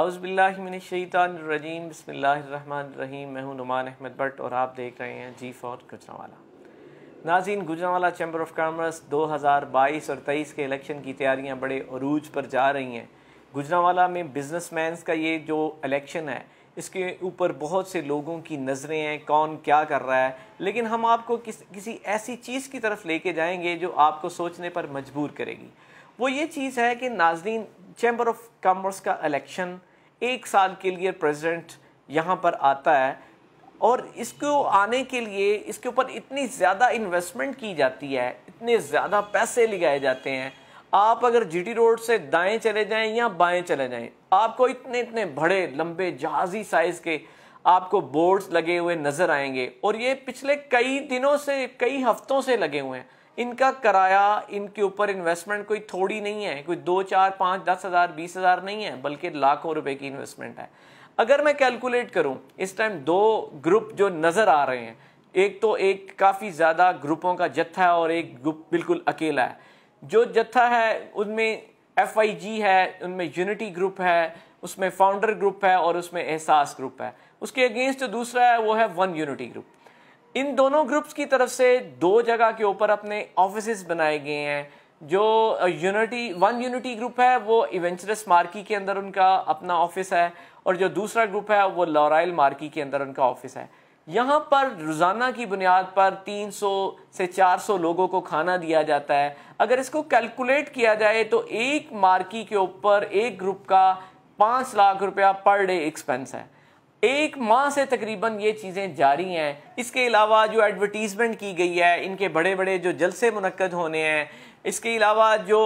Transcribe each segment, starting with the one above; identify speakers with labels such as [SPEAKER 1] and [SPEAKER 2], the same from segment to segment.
[SPEAKER 1] अउज़बिल्लिमिनशैतरजीम बसमीम मैं हूं नुमान अहमद भट्ट और आप देख रहे हैं जी फॉर गुजरावाला नाजीन गुजरावाला चैम्बर ऑफ कामर्स 2022 और 23 के इलेक्शन की तैयारियां बड़े अरूज पर जा रही हैं गुजरावाला में बिजनेसमैन का ये जो इलेक्शन है इसके ऊपर बहुत से लोगों की नज़रें हैं कौन क्या कर रहा है लेकिन हम आपको किस किसी ऐसी चीज़ की तरफ लेके जाएंगे जो आपको सोचने पर मजबूर करेगी वो ये चीज़ है कि नाजरीन चैम्बर ऑफ कॉमर्स का इलेक्शन एक साल के लिए प्रेसिडेंट यहाँ पर आता है और इसको आने के लिए इसके ऊपर इतनी ज़्यादा इन्वेस्टमेंट की जाती है इतने ज़्यादा पैसे लगाए जाते हैं आप अगर जीटी रोड से दाएं चले जाएं या बाएं चले जाएं आपको इतने इतने बड़े लंबे जहाज़ी साइज़ के आपको बोर्ड्स लगे हुए नज़र आएंगे और ये पिछले कई दिनों से कई हफ्तों से लगे हुए हैं इनका किराया इनके ऊपर इन्वेस्टमेंट कोई थोड़ी नहीं है कोई दो चार पाँच दस हज़ार बीस हज़ार नहीं है बल्कि लाखों रुपए की इन्वेस्टमेंट है अगर मैं कैलकुलेट करूं इस टाइम दो ग्रुप जो नज़र आ रहे हैं एक तो एक काफ़ी ज़्यादा ग्रुपों का जत्था है और एक ग्रुप बिल्कुल अकेला है जो जत्था है उनमें एफ है उनमें यूनिटी ग्रुप है उसमें फाउंडर ग्रुप है और उसमें एहसास ग्रुप है उसके अगेंस्ट जो दूसरा है वो है वन यूनिटी ग्रुप इन दोनों ग्रुप्स की तरफ से दो जगह के ऊपर अपने ऑफिस बनाए गए हैं जो यूनिटी वन यूनिटी ग्रुप है वो इवेंचरस मार्की के अंदर उनका अपना ऑफिस है और जो दूसरा ग्रुप है वो लॉराइल मार्की के अंदर उनका ऑफिस है यहाँ पर रोज़ाना की बुनियाद पर 300 से 400 लोगों को खाना दिया जाता है अगर इसको कैलकुलेट किया जाए तो एक मार्की के ऊपर एक ग्रुप का पाँच लाख रुपया पर डे एक्सपेंस है एक माह से तकरीबन ये चीज़ें जारी हैं इसके अलावा जो एडवर्टीज़मेंट की गई है इनके बड़े बड़े जो जलसे मनक़द होने हैं इसके अलावा जो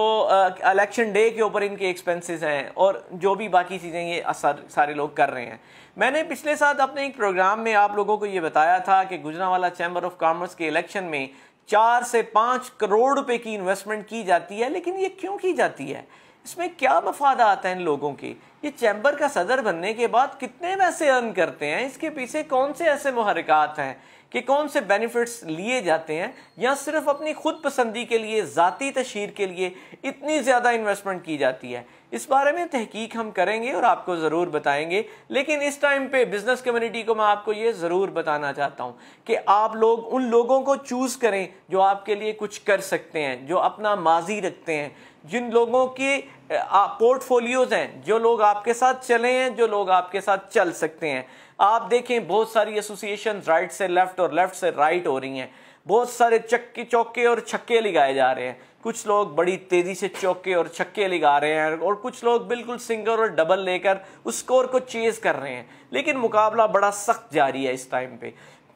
[SPEAKER 1] इलेक्शन डे के ऊपर इनके एक्सपेंसेस हैं और जो भी बाकी चीज़ें ये असर सारे लोग कर रहे हैं मैंने पिछले साल अपने एक प्रोग्राम में आप लोगों को ये बताया था कि गुजरावाला चैम्बर ऑफ कॉमर्स के इलेक्शन में चार से पाँच करोड़ रुपए की इन्वेस्टमेंट की जाती है लेकिन ये क्यों की जाती है इसमें क्या मफादा आता है इन लोगों की ये चैम्बर का सदर बनने के बाद कितने पैसे अर्न करते हैं इसके पीछे कौन से ऐसे महरक़ात हैं कि कौन से बेनिफिट्स लिए जाते हैं या सिर्फ अपनी खुद पसंदी के लिए ज़ाती तशहर के लिए इतनी ज़्यादा इन्वेस्टमेंट की जाती है इस बारे में तहकीक हम करेंगे और आपको ज़रूर बताएंगे लेकिन इस टाइम पे बिज़नेस कम्युनिटी को मैं आपको ये ज़रूर बताना चाहता हूँ कि आप लोग उन लोगों को चूज़ करें जो आपके लिए कुछ कर सकते हैं जो अपना माजी रखते हैं जिन लोगों की पोर्टफोलियोज हैं जो लोग आपके साथ चले हैं जो लोग आपके साथ चल सकते हैं आप देखें बहुत सारी एसोसिएशन राइट से लेफ्ट और लेफ्ट से राइट हो रही हैं बहुत सारे चक्के चौके और छक्के लगाए जा रहे हैं कुछ लोग बड़ी तेज़ी से चौके और छक्के लगा रहे हैं और कुछ लोग बिल्कुल सिंगल और डबल लेकर उस स्कोर को चेज़ कर रहे हैं लेकिन मुकाबला बड़ा सख्त जारी है इस टाइम पे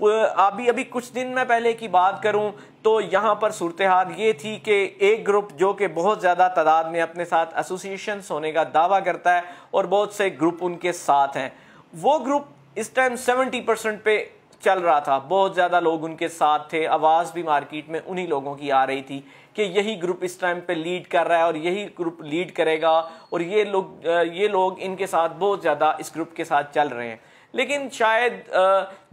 [SPEAKER 1] अभी अभी कुछ दिन में पहले की बात करूं तो यहाँ पर सूरत हाल ये थी कि एक ग्रुप जो कि बहुत ज़्यादा तादाद में अपने साथ एसोसिएशन होने का दावा करता है और बहुत से ग्रुप उनके साथ हैं वो ग्रुप इस टाइम सेवेंटी परसेंट पे चल रहा था बहुत ज़्यादा लोग उनके साथ थे आवाज़ भी मार्केट में उन्हीं लोगों की आ रही थी कि यही ग्रुप इस टाइम पे लीड कर रहा है और यही ग्रुप लीड करेगा और ये लोग ये लोग इनके साथ बहुत ज़्यादा इस ग्रुप के साथ चल रहे हैं लेकिन शायद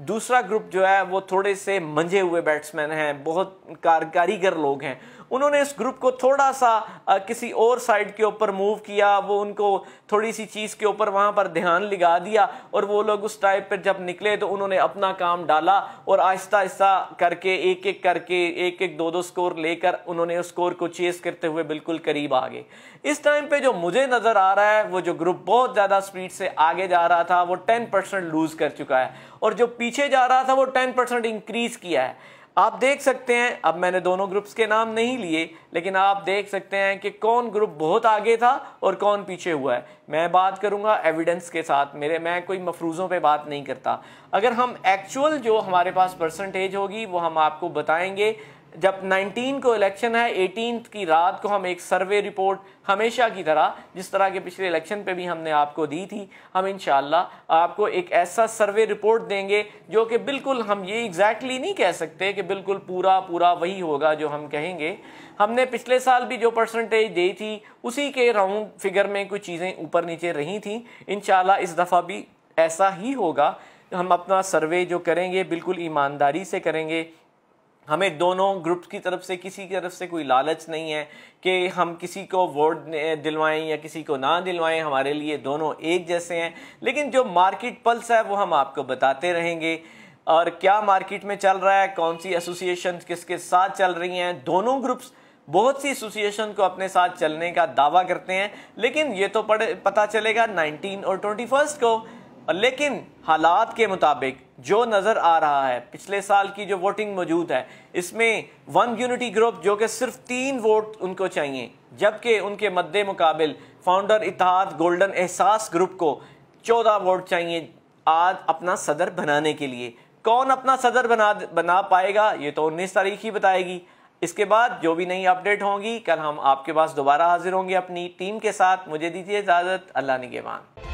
[SPEAKER 1] दूसरा ग्रुप जो है वो थोड़े से मंझे हुए बैट्समैन हैं बहुत कारीगर लोग हैं उन्होंने इस ग्रुप को थोड़ा सा आ, किसी और साइड के ऊपर मूव किया वो उनको थोड़ी सी चीज़ के ऊपर वहाँ पर ध्यान लगा दिया और वो लोग उस टाइप पर जब निकले तो उन्होंने अपना काम डाला और आहिस्ता आहिस्ता करके एक एक करके एक एक दो दो स्कोर लेकर उन्होंने उस स्कोर को चेस करते हुए बिल्कुल करीब आ गए इस टाइम पे जो मुझे नज़र आ रहा है वो जो ग्रुप बहुत ज़्यादा स्पीड से आगे जा रहा था वो टेन परसेंट लूज़ कर चुका है और जो पीछे जा रहा था वो टेन परसेंट इंक्रीज़ किया है आप देख सकते हैं अब मैंने दोनों ग्रुप्स के नाम नहीं लिए लेकिन आप देख सकते हैं कि कौन ग्रुप बहुत आगे था और कौन पीछे हुआ है मैं बात करूंगा एविडेंस के साथ मेरे मैं कोई मफरूज़ों पे बात नहीं करता अगर हम एक्चुअल जो हमारे पास परसेंटेज होगी वो हम आपको बताएंगे जब 19 को इलेक्शन है 18 की रात को हम एक सर्वे रिपोर्ट हमेशा की तरह जिस तरह के पिछले इलेक्शन पे भी हमने आपको दी थी हम इन आपको एक ऐसा सर्वे रिपोर्ट देंगे जो कि बिल्कुल हम ये एग्जैक्टली exactly नहीं कह सकते कि बिल्कुल पूरा पूरा वही होगा जो हम कहेंगे हमने पिछले साल भी जो परसेंटेज दी थी उसी के राउंड फिगर में कुछ चीज़ें ऊपर नीचे रही थी इन इस दफ़ा भी ऐसा ही होगा हम अपना सर्वे जो करेंगे बिल्कुल ईमानदारी से करेंगे हमें दोनों ग्रुप की तरफ से किसी की तरफ से कोई लालच नहीं है कि हम किसी को वोट दिलवाएं या किसी को ना दिलवाएं हमारे लिए दोनों एक जैसे हैं लेकिन जो मार्केट पल्स है वो हम आपको बताते रहेंगे और क्या मार्केट में चल रहा है कौन सी एसोसिएशन किसके साथ चल रही हैं दोनों ग्रुप्स बहुत सी एसोसिएशन को अपने साथ चलने का दावा करते हैं लेकिन ये तो पड़े पता चलेगा 19 और 21 को और लेकिन हालात के मुताबिक जो नज़र आ रहा है पिछले साल की जो वोटिंग मौजूद है इसमें वन यूनिटी ग्रुप जो कि सिर्फ तीन वोट उनको चाहिए जबकि उनके मद्दे मुकाबल founder Ittehad Golden Ehsaas group को चौदह वोट चाहिए आज अपना सदर बनाने के लिए कौन अपना सदर बना बना पाएगा ये तो उन्नीस तारीख ही बताएगी इसके बाद जो भी नई अपडेट होंगी कल हम आपके पास दोबारा हाजिर होंगे अपनी टीम के साथ मुझे दीजिए इजाज़त अल्लाह निगेबान